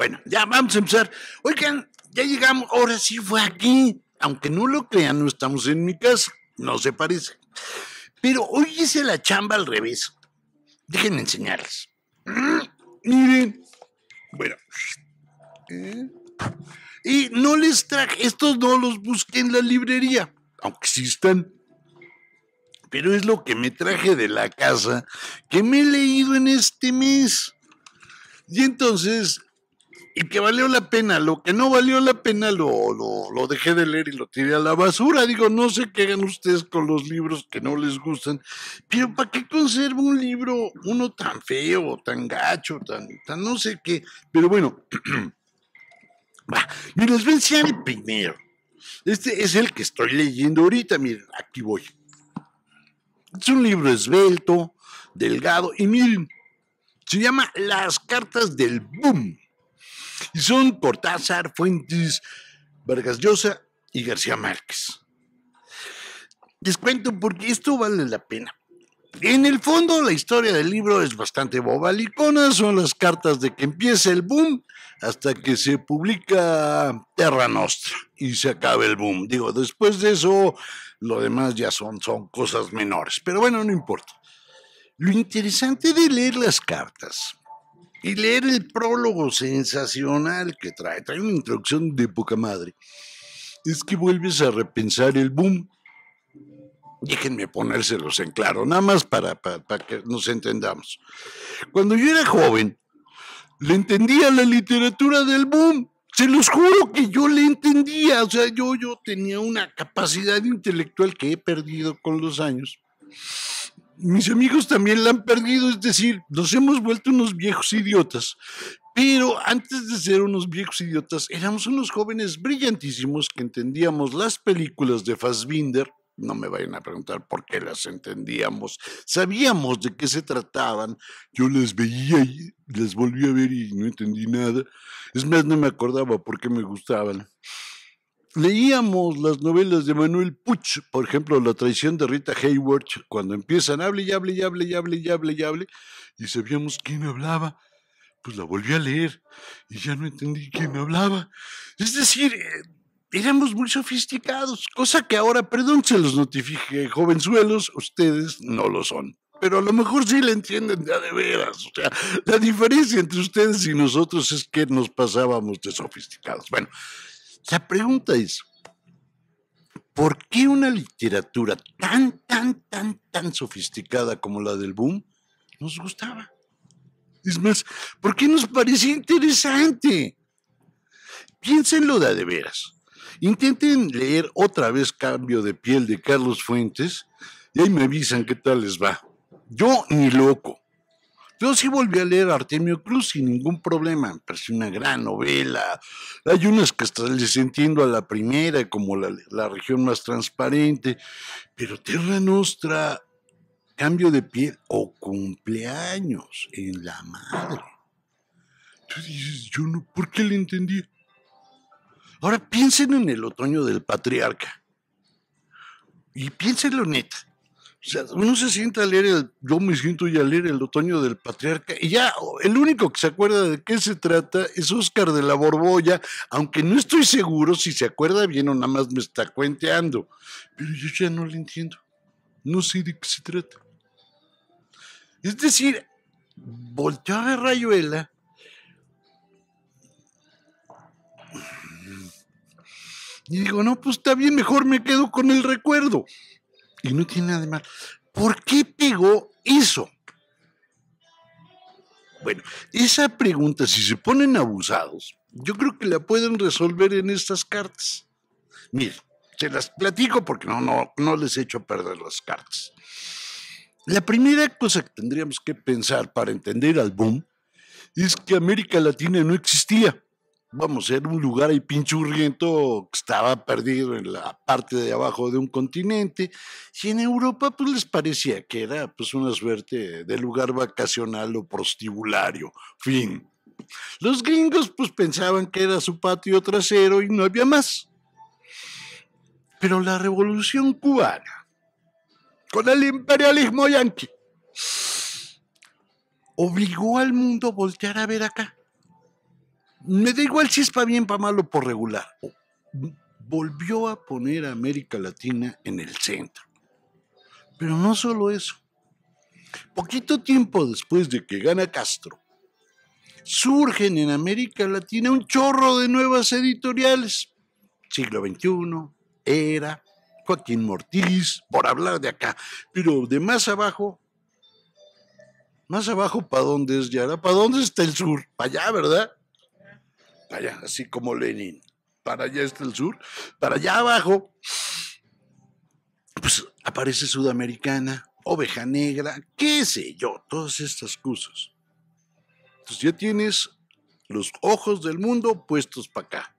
Bueno, ya vamos a empezar. Oigan, ya llegamos, ahora sí fue aquí. Aunque no lo crean, no estamos en mi casa, no se parece. Pero hoy hice la chamba al revés. Déjenme enseñarles. Mm, miren, bueno. Eh. Y no les traje, estos no los busqué en la librería, aunque sí Pero es lo que me traje de la casa que me he leído en este mes. Y entonces y que valió la pena. Lo que no valió la pena lo, dejé de leer y lo tiré a la basura. Digo, no sé qué hagan ustedes con los libros que no les gustan, pero ¿para qué conservo un libro, uno tan feo, tan gacho, tan, no sé qué? Pero bueno, va, les les voy a el primero. Este es el que estoy leyendo ahorita, miren, aquí voy. Es un libro esbelto, delgado, y miren, se llama Las cartas del boom y son Cortázar, Fuentes, Vargas Llosa y García Márquez. Les cuento porque esto vale la pena. En el fondo, la historia del libro es bastante bobalicona, son las cartas de que empieza el boom hasta que se publica Terra Nostra y se acaba el boom. Digo, después de eso, lo demás ya son, son cosas menores, pero bueno, no importa. Lo interesante de leer las cartas y leer el prólogo sensacional que trae. Trae una introducción de poca madre. Es que vuelves a repensar el boom. Déjenme ponérselos en claro, nada más para, para, que nos entendamos. Cuando yo era joven, le entendía la literatura del boom. Se los juro que yo le entendía. O sea, yo, yo tenía una capacidad intelectual que he perdido con los años mis amigos también la han perdido, es decir, nos hemos vuelto unos viejos idiotas. Pero antes de ser unos viejos idiotas, éramos unos jóvenes brillantísimos que entendíamos las películas de Fassbinder. No me vayan a preguntar por qué las entendíamos. Sabíamos de qué se trataban. Yo las veía y las volví a ver y no entendí nada. Es más, no me acordaba por qué me gustaban leíamos las novelas de Manuel Puch, por ejemplo, La traición de Rita Hayworth... cuando empiezan, hable y hable y hable y hable y hable y hable, y sabíamos quién hablaba, pues la volví a leer y ya no entendí quién hablaba. Es decir, eh, éramos muy sofisticados, cosa que ahora, perdón, se los notifique, jovenzuelos, ustedes no lo son. Pero a lo mejor sí la entienden ya de veras. O sea, la diferencia entre ustedes y nosotros es que nos pasábamos de sofisticados. Bueno, la pregunta es, ¿por qué una literatura tan, tan, tan, tan sofisticada como la del boom nos gustaba? Es más, ¿por qué nos parecía interesante? Piénsenlo de, de veras. Intenten leer otra vez Cambio de piel de Carlos Fuentes y ahí me avisan qué tal les va. Yo ni loco. Yo sí volví a leer Artemio Cruz sin ningún problema, pero una gran novela. Hay unas que les entiendo a la primera, como la, la región más transparente, pero Terra Nostra, cambio de piel o cumpleaños en la madre. Tú dices, yo no, ¿por qué le entendí? Ahora piensen en el otoño del patriarca. Y piénsenlo neta sea, uno se sienta a leer el, yo me siento ya a leer el otoño del patriarca y ya el único que se acuerda de qué se trata es Oscar de la Borbolla, aunque no estoy seguro si se acuerda bien o nada más me está cuenteando, pero yo ya no lo entiendo, no sé de qué se trata. Es decir, volteó a Rayuela. Y digo, no, pues está bien, mejor me quedo con el recuerdo. Y no tiene nada de mal ¿Por qué pegó eso? Bueno, esa pregunta, si se ponen abusados, yo creo que la pueden resolver en estas cartas. Miren, se las platico porque no, no, no les echo a perder las cartas. La primera cosa que tendríamos que pensar para entender al boom es que América Latina no existía vamos, era un lugar ahí pinchurriento que estaba perdido en la parte de abajo de un continente, y en Europa pues les parecía que era pues una suerte de lugar vacacional o prostibulario, fin. Los gringos pues pensaban que era su patio trasero y no había más. Pero la revolución cubana, con el imperialismo yanqui, obligó al mundo a voltear a ver acá me da igual si es para bien, para malo, por regular. Volvió a poner a América Latina en el centro. Pero no solo eso. Poquito tiempo después de que gana Castro, surgen en América Latina un chorro de nuevas editoriales. Siglo XXI, Era, Joaquín Mortiz, por hablar de acá. Pero de más abajo, más abajo, ¿para dónde es Yara? ¿Para dónde está el sur? Para allá, ¿verdad? allá, así como Lenin, para allá está el sur, para allá abajo, pues aparece Sudamericana, Oveja Negra, qué sé yo, todas estas cosas. Entonces ya tienes los ojos del mundo puestos para acá.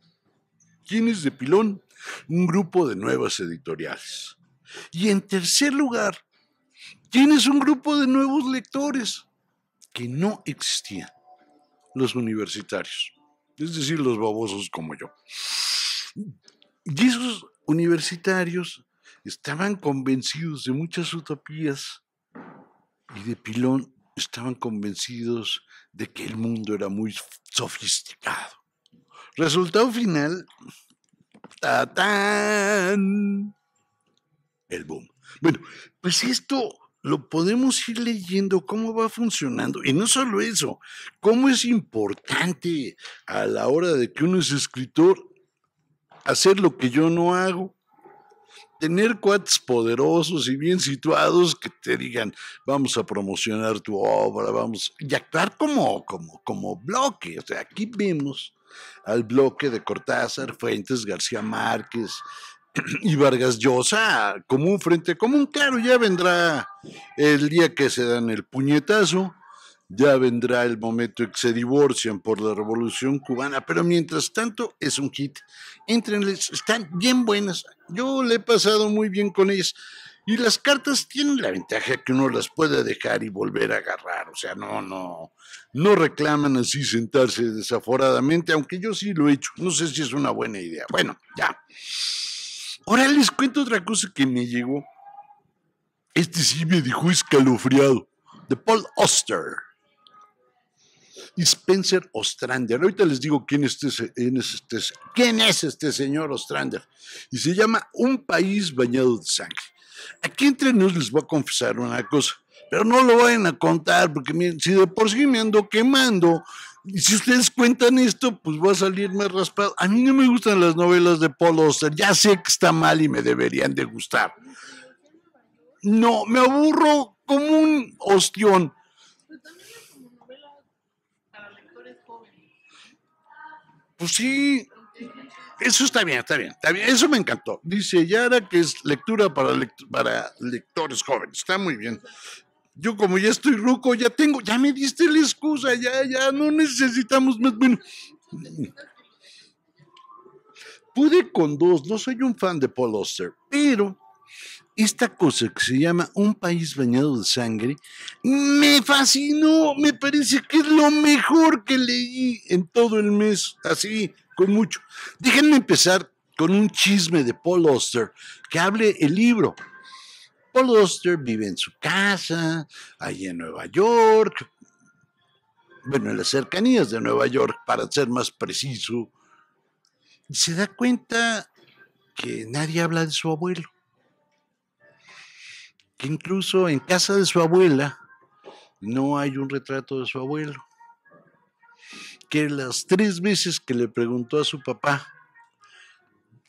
Tienes de pilón un grupo de nuevas editoriales. Y en tercer lugar, tienes un grupo de nuevos lectores que no existían, los universitarios es decir, los babosos como yo. Y esos universitarios estaban convencidos de muchas utopías y de pilón estaban convencidos de que el mundo era muy sofisticado. Resultado final, ¡tatán! El boom. Bueno, pues esto lo podemos ir leyendo cómo va funcionando. Y no solo eso, cómo es importante a la hora de que uno es escritor hacer lo que yo no hago. Tener cuates poderosos y bien situados que te digan, vamos a promocionar tu obra, vamos, y actuar como, como, como bloque. O sea, aquí vemos al bloque de Cortázar, Fuentes, García Márquez, y Vargas Llosa como un frente común. Claro, ya vendrá el día que se dan el puñetazo, ya vendrá el momento en que se divorcian por la revolución cubana, pero mientras tanto es un hit. Entrenles, están bien buenas. Yo le he pasado muy bien con ellas. Y las cartas tienen la ventaja que uno las puede dejar y volver a agarrar. O sea, no, no, no reclaman así sentarse desaforadamente, aunque yo sí lo he hecho. No sé si es una buena idea. Bueno, ya. Ahora les cuento otra cosa que me llegó. Este sí me dijo escalofriado. De Paul Oster. Y Spencer Ostrander. Ahorita les digo quién, es este, este, quién es este señor Ostrander. Y se llama Un país bañado de sangre. Aquí entre nos les voy a confesar una cosa, pero no lo vayan a contar porque si de por sí me ando quemando y si ustedes cuentan esto, pues voy a salir más raspado. A mí no me gustan las novelas de Paul Oster, Ya sé que está mal y me deberían de gustar. No, me aburro como un ostión. Pues sí. Eso está bien, está bien, está Eso me encantó. Dice Yara que es lectura para lectores jóvenes. Está muy bien yo como ya estoy ruco, ya tengo, ya me diste la excusa, ya, ya no necesitamos más. Bueno, pude con dos, no soy un fan de Paul Oster, pero esta cosa que se llama Un país bañado de sangre me fascinó, me parece que es lo mejor que leí en todo el mes, así, con mucho. Déjenme empezar con un chisme de Paul Oster que hable el libro. Paul Oster vive en su casa, allí en Nueva York, bueno, en las cercanías de Nueva York, para ser más preciso, se da cuenta que nadie habla de su abuelo, que incluso en casa de su abuela no hay un retrato de su abuelo, que las tres veces que le preguntó a su papá,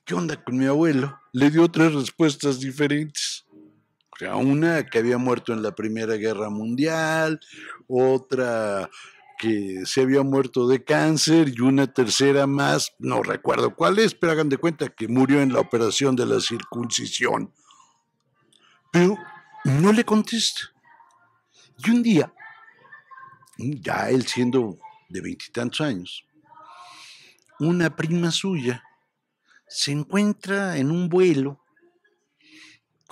¿qué onda con mi abuelo? Le dio tres respuestas diferentes una que había muerto en la Primera Guerra Mundial, otra que se había muerto de cáncer y una tercera más, no recuerdo cuál es, pero hagan de cuenta que murió en la operación de la circuncisión. Pero no le contesta. Y un día, ya él siendo de veintitantos años, una prima suya se encuentra en un vuelo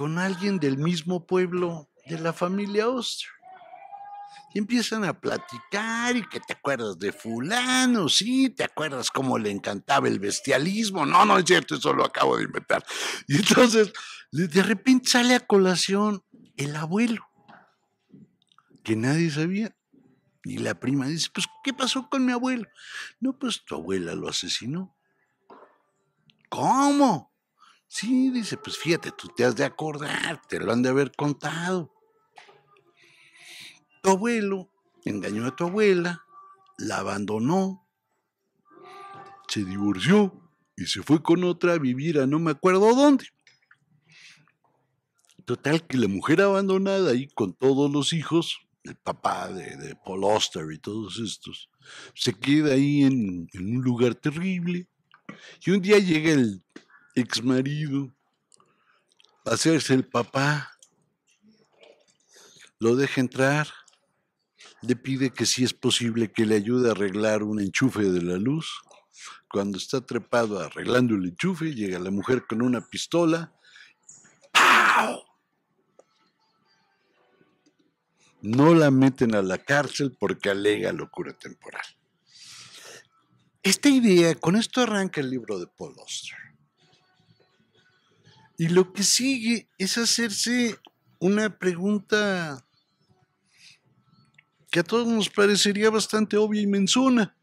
con alguien del mismo pueblo de la familia Oster. Y empiezan a platicar y que te acuerdas de fulano, sí, te acuerdas cómo le encantaba el bestialismo. No, no es cierto, eso lo acabo de inventar. Y entonces de repente sale a colación el abuelo, que nadie sabía. Y la prima dice, pues, ¿qué pasó con mi abuelo? No, pues tu abuela lo asesinó. ¿Cómo? Sí, dice, pues fíjate, tú te has de acordar, te lo han de haber contado. Tu abuelo engañó a tu abuela, la abandonó, se divorció y se fue con otra a vivir a no me acuerdo dónde. Total que la mujer abandonada ahí con todos los hijos, el papá de, Paul Oster y todos estos, se queda ahí en, en un lugar terrible. Y un día llega el ex marido, hacerse el papá, lo deja entrar, le pide que si es posible que le ayude a arreglar un enchufe de la luz. Cuando está trepado arreglando el enchufe, llega la mujer con una pistola. ¡Pau! No la meten a la cárcel porque alega locura temporal. Esta idea, con esto arranca el libro de Paul Oster. Y lo que sigue es hacerse una pregunta que a todos nos parecería bastante obvia y mensona,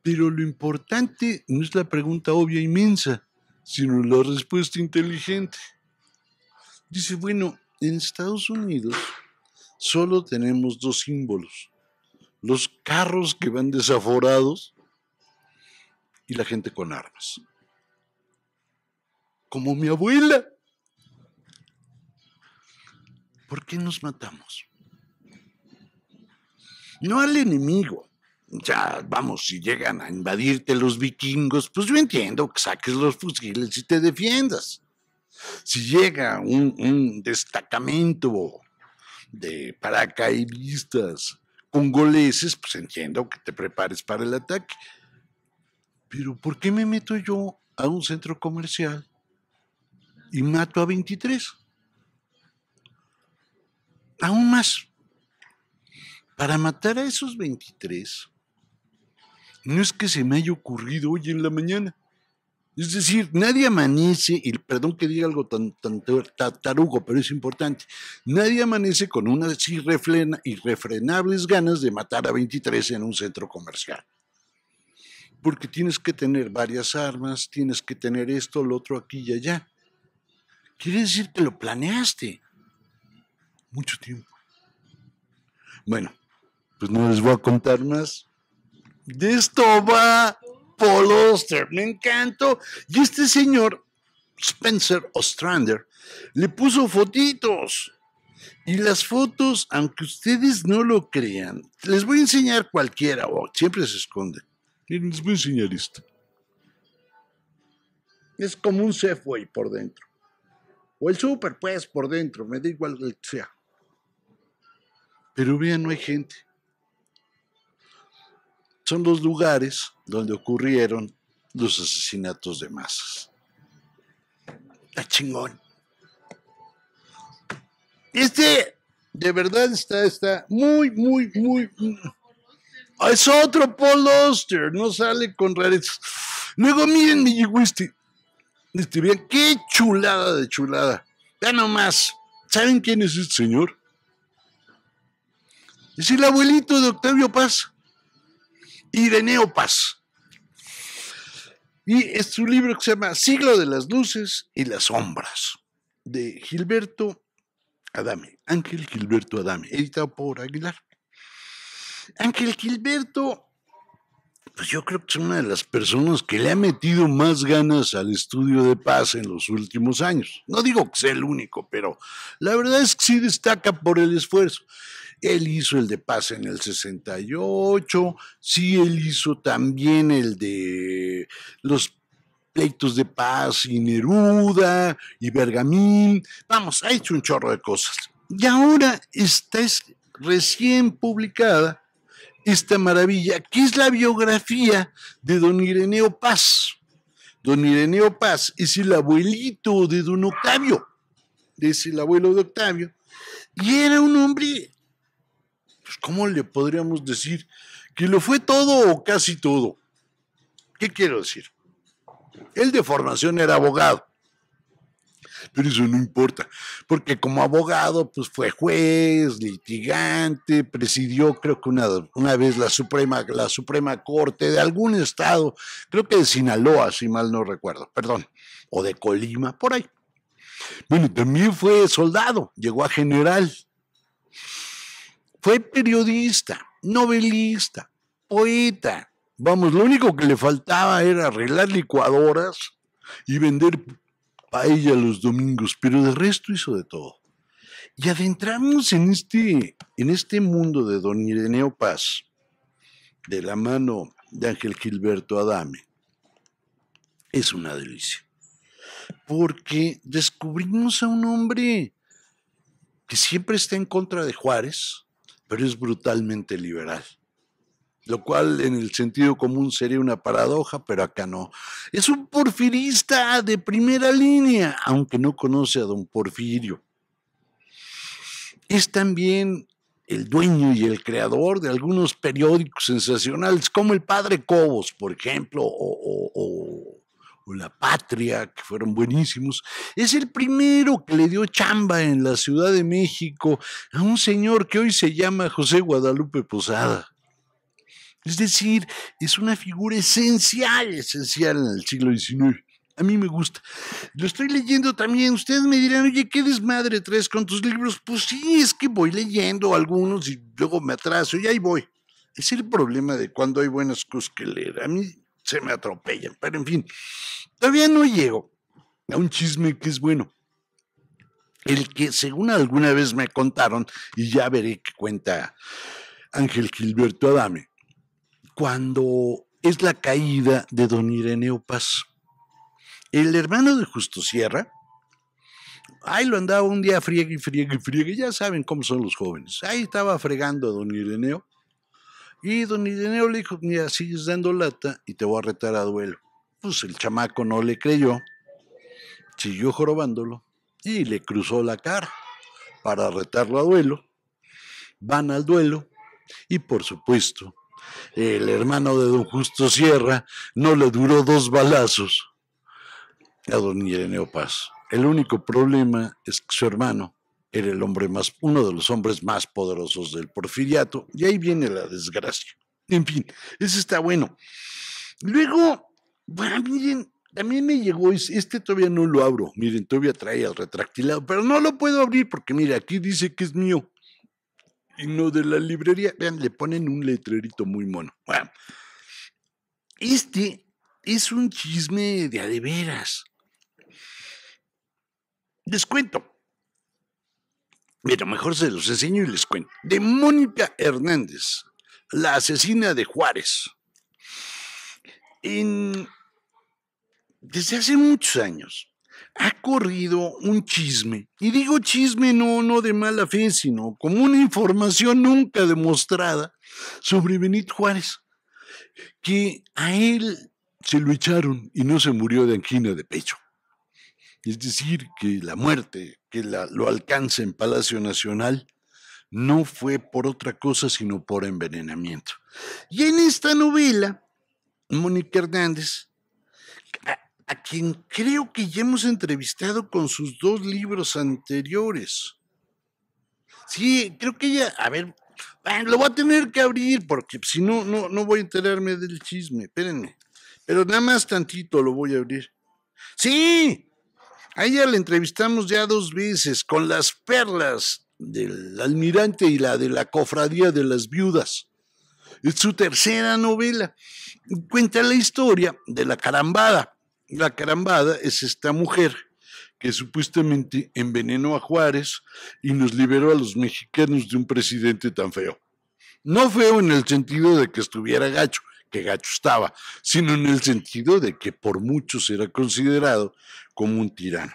pero lo importante no es la pregunta obvia y mensa, sino la respuesta inteligente. Dice, bueno, en Estados Unidos solo tenemos dos símbolos, los carros que van desaforados y la gente con armas como mi abuela. ¿Por qué nos matamos? No al enemigo. Ya, vamos, si llegan a invadirte los vikingos, pues yo entiendo que saques los fusiles y te defiendas. Si llega un, destacamento de paracaidistas congoleses, pues entiendo que te prepares para el ataque. Pero ¿por qué me meto yo a un centro comercial y mato a 23. Aún más, para matar a esos 23, no es que se me haya ocurrido hoy en la mañana. Es decir, nadie amanece, y perdón que diga algo tan, tan tarugo, pero es importante, nadie amanece con unas irrefrenables ganas de matar a 23 en un centro comercial. Porque tienes que tener varias armas, tienes que tener esto, lo otro, aquí y allá. Quiere decir que lo planeaste. Mucho tiempo. Bueno, pues no les voy a contar más. De esto va Paul Oster. Me encantó. Y este señor, Spencer Ostrander, le puso fotitos. Y las fotos, aunque ustedes no lo crean, les voy a enseñar cualquiera, siempre se esconde. Les voy a enseñar esto. Es como un Safeway por dentro. O el súper, pues, por dentro, me da igual sea. Pero bien, no hay gente. Son los lugares donde ocurrieron los asesinatos de masas. la chingón. Este, de verdad, está, está muy, muy, muy. Es otro Paul Oster, no sale con rarezas. Luego, miren, mi llegó este qué chulada de chulada. Ya nomás, ¿saben quién es este señor? Es el abuelito de Octavio Paz, Ireneo Paz. Y es su libro que se llama Siglo de las Luces y las Sombras, de Gilberto Adame, Ángel Gilberto Adame, editado por Aguilar. Ángel Gilberto pues yo creo que es una de las personas que le ha metido más ganas al estudio de paz en los últimos años. No digo que sea el único, pero la verdad es que sí destaca por el esfuerzo. Él hizo el de paz en el 68, sí, él hizo también el de los pleitos de paz y Neruda y Bergamín. Vamos, ha hecho un chorro de cosas. Y ahora está recién publicada esta maravilla, que es la biografía de don Ireneo Paz. Don Ireneo Paz es el abuelito de don Octavio, es el abuelo de Octavio, y era un hombre, pues, ¿cómo le podríamos decir? Que lo fue todo o casi todo. ¿Qué quiero decir? Él de formación era abogado pero eso no importa, porque como abogado, pues fue juez, litigante, presidió creo que una, una vez la Suprema, la Suprema Corte de algún estado, creo que de Sinaloa, si mal no recuerdo, perdón, o de Colima, por ahí. Bueno, también fue soldado, llegó a general. Fue periodista, novelista, poeta. Vamos, lo único que le faltaba era arreglar licuadoras y vender paella los domingos, pero de resto hizo de todo. Y adentramos en este, en este mundo de don Ireneo Paz, de la mano de Ángel Gilberto Adame, es una delicia. Porque descubrimos a un hombre que siempre está en contra de Juárez, pero es brutalmente liberal lo cual en el sentido común sería una paradoja, pero acá no. Es un porfirista de primera línea, aunque no conoce a don Porfirio. Es también el dueño y el creador de algunos periódicos sensacionales, como El Padre Cobos, por ejemplo, o, La Patria, que fueron buenísimos. Es el primero que le dio chamba en la Ciudad de México a un señor que hoy se llama José Guadalupe Posada es decir, es una figura esencial, esencial en el siglo XIX. A mí me gusta. Lo estoy leyendo también. Ustedes me dirán, oye, qué desmadre traes con tus libros. Pues sí, es que voy leyendo algunos y luego me atraso y ahí voy. Es el problema de cuando hay buenas cosas que leer. A mí se me atropellan, pero en fin, todavía no llego a un chisme que es bueno. El que, según alguna vez me contaron, y ya veré qué cuenta Ángel Gilberto Adame, cuando es la caída de don Ireneo Paz. El hermano de Justo Sierra, ahí lo andaba un día friegue y friegue y friegue, ya saben cómo son los jóvenes. Ahí estaba fregando a don Ireneo. Y don Ireneo le dijo, mira, sigues dando lata y te voy a retar a duelo. Pues el chamaco no le creyó, siguió jorobándolo y le cruzó la cara para retarlo a duelo. Van al duelo y por supuesto el hermano de don Justo Sierra, no le duró dos balazos a don Irene Paz. El único problema es que su hermano era el hombre más, uno de los hombres más poderosos del porfiriato, y ahí viene la desgracia. En fin, eso está bueno. Luego, bueno, miren, mí me llegó, este todavía no lo abro, miren, todavía trae el retractilado, pero no lo puedo abrir porque, mire, aquí dice que es mío. Y no de la librería, vean, le ponen un letrerito muy mono. Bueno, este es un chisme de adeveras. Les cuento. Mira, mejor se los enseño y les cuento. De Mónica Hernández, la asesina de Juárez. desde hace muchos años, ha corrido un chisme, y digo chisme no, no de mala fe, sino como una información nunca demostrada sobre Benito Juárez, que a él se lo echaron y no se murió de angina de pecho. Es decir, que la muerte que lo alcanza en Palacio Nacional no fue por otra cosa sino por envenenamiento. Y en esta novela, Mónica Hernández a quien creo que ya hemos entrevistado con sus dos libros anteriores. Sí, creo que ella, a ver, ah, lo voy a tener que abrir porque si no, no, no voy a enterarme del chisme, espérenme. Pero nada más tantito lo voy a abrir. Sí, a ella la entrevistamos ya dos veces con las perlas del almirante y la de la cofradía de las viudas. Es su tercera novela. Cuenta la historia de la carambada la carambada es esta mujer que supuestamente envenenó a Juárez y nos liberó a los mexicanos de un presidente tan feo. No feo en el sentido de que estuviera gacho, que gacho estaba, sino en el sentido de que por muchos era considerado como un tirano.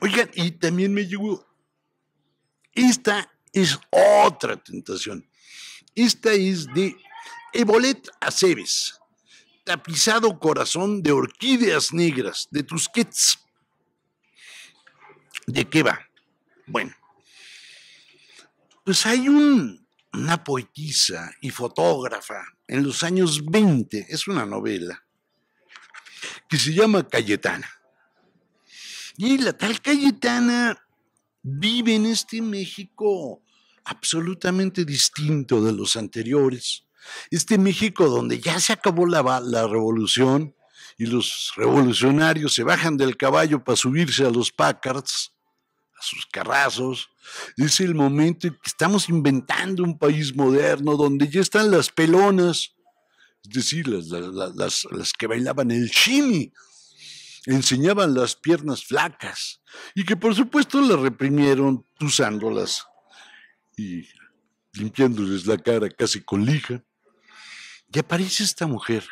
Oigan, y también me llegó, esta es otra tentación. Esta es de Ebolet Aceves tapizado corazón de orquídeas negras, de tus ¿De qué va? Bueno, pues hay una poetisa y fotógrafa en los años 20, es una novela, que se llama Cayetana. Y la tal Cayetana vive en este México absolutamente distinto de los anteriores. Este México donde ya se acabó la, revolución y los revolucionarios se bajan del caballo para subirse a los Packards, a sus carrazos, es el momento en que estamos inventando un país moderno donde ya están las pelonas, es decir, las, que bailaban el chimi, enseñaban las piernas flacas y que por supuesto las reprimieron usándolas y limpiándoles la cara casi con lija. Y aparece esta mujer.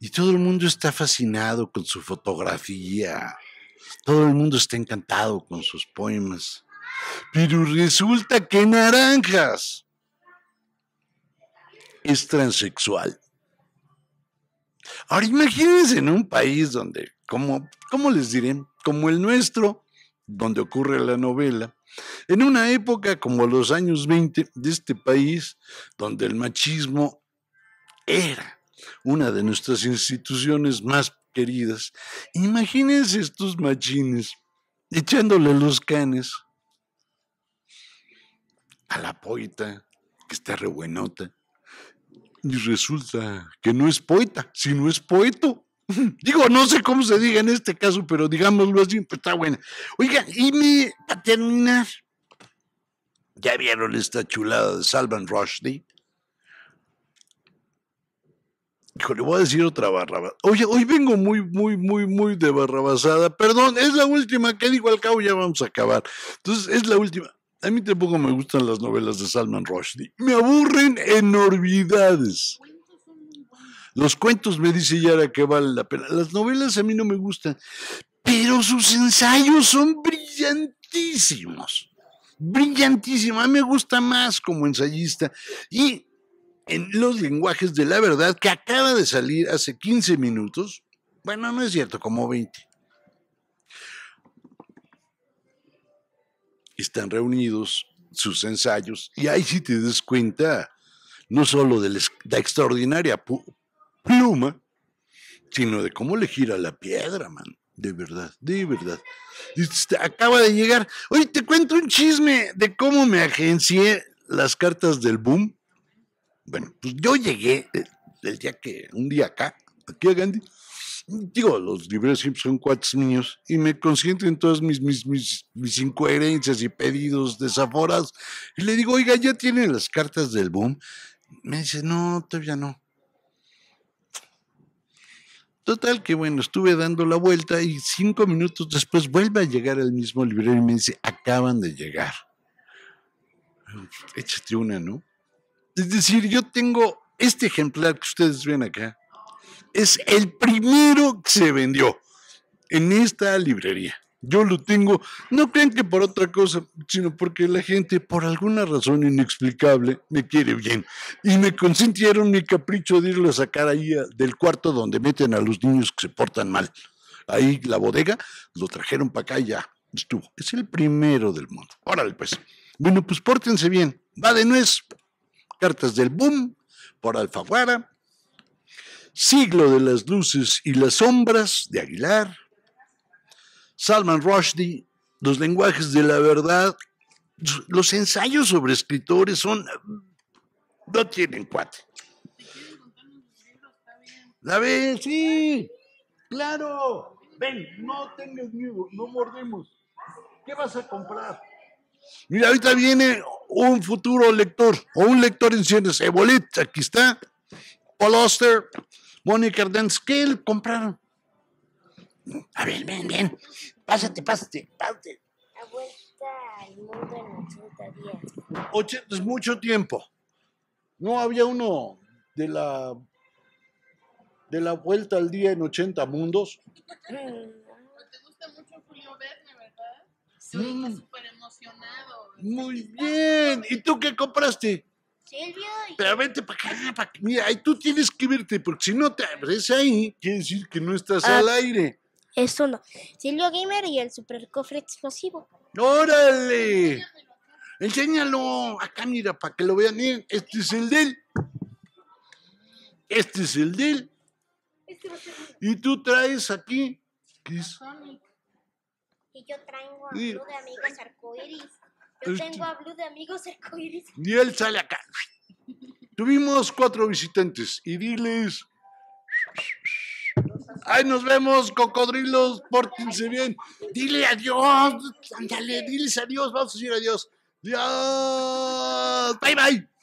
Y todo el mundo está fascinado con su fotografía. Todo el mundo está encantado con sus poemas. Pero resulta que Naranjas es transexual. Ahora imagínense en un país donde, como, ¿cómo les diré? Como el nuestro, donde ocurre la novela, en una época como los años 20 de este país, donde el machismo era una de nuestras instituciones más queridas. Imagínense estos machines echándole los canes a la poeta, que está rebuenota. Y resulta que no es poeta, sino es poeto. Digo, no sé cómo se diga en este caso, pero digámoslo así, pues está buena. Oigan, y me, terminar, ya vieron esta chulada de Salvan Rushdie. le voy a decir otra barra. Oye, hoy vengo muy, muy, muy, muy de barrabasada. Perdón, es la última que digo al cabo, ya vamos a acabar. Entonces, es la última. A mí tampoco me gustan las novelas de Salman Rushdie. Me aburren enormidades. Los cuentos me dice Yara que valen la pena. Las novelas a mí no me gustan, pero sus ensayos son brillantísimos. Brillantísimos. A mí me gusta más como ensayista. Y en Los lenguajes de la verdad que acaba de salir hace 15 minutos. Bueno, no es cierto, como 20. Están reunidos sus ensayos y ahí si te das cuenta no solo de la extraordinaria pluma, sino de cómo le gira la piedra, man. De verdad, de verdad. Este, acaba de llegar. Oye, te cuento un chisme de cómo me agencié las cartas del boom. Bueno, pues yo llegué eh, el, día que, un día acá, aquí a Gandhi, digo, los libreros siempre son cuates niños y me en todas mis, mis, mis, mis, incoherencias y pedidos desaforados, Y le digo, oiga, ¿ya tienen las cartas del boom? Me dice, no, todavía no. Total, que bueno, estuve dando la vuelta y cinco minutos después vuelve a llegar el mismo librero y me dice, acaban de llegar. Échate una, ¿no? Es decir, yo tengo este ejemplar que ustedes ven acá, es el primero que se vendió en esta librería. Yo lo tengo, no crean que por otra cosa, sino porque la gente, por alguna razón inexplicable, me quiere bien. Y me consintieron mi capricho de irlo a sacar ahí eh, del cuarto donde meten a los niños que se portan mal. Ahí la bodega, lo trajeron para acá y ya estuvo. Es el primero del mundo. Órale, pues. Bueno, pues pórtense bien. Va de nuez cartas del boom por Alfaguara, Siglo de las luces y las sombras de Aguilar, Salman Rushdie, Los lenguajes de la verdad, los ensayos sobre escritores son no tienen cuate. La ve, sí, claro. Ven, no tengas miedo, no mordemos. ¿Qué vas a comprar? Mira, ahorita viene un futuro lector o un lector en ciencias Ebolit, aquí está. Paul Oster, Monica Ardenz, ¿qué compraron? A ver, ven, ven. Pásate, pásate, pásate. La vuelta al mundo en 80 días. es mucho tiempo. No había uno de la de la vuelta al día en 80 mundos. Mm. te gusta mucho Julio Verne, ¿verdad? Sí. súper emocionado. Muy bien. ¿Y tú qué compraste? Silvio. Pero vente para Mira, ahí tú tienes que verte, porque si no te abres ahí, quiere decir que no estás ah. al aire. Eso no. Silvio Gamer y el super cofre explosivo. ¡Órale! Enséñalo acá, mira, para que lo vean bien. Este es el de él. Este es el de él. y tú traes aquí. ¿Qué es? Y yo traigo a de amigos arcoiris yo tengo a Blue de amigos Y él sale acá. Tuvimos cuatro visitantes y diles. ¡Ay, nos vemos, cocodrilos, pórtense bien. Dile adiós, ándale, diles adiós, vamos a decir adiós. Adiós, bye bye.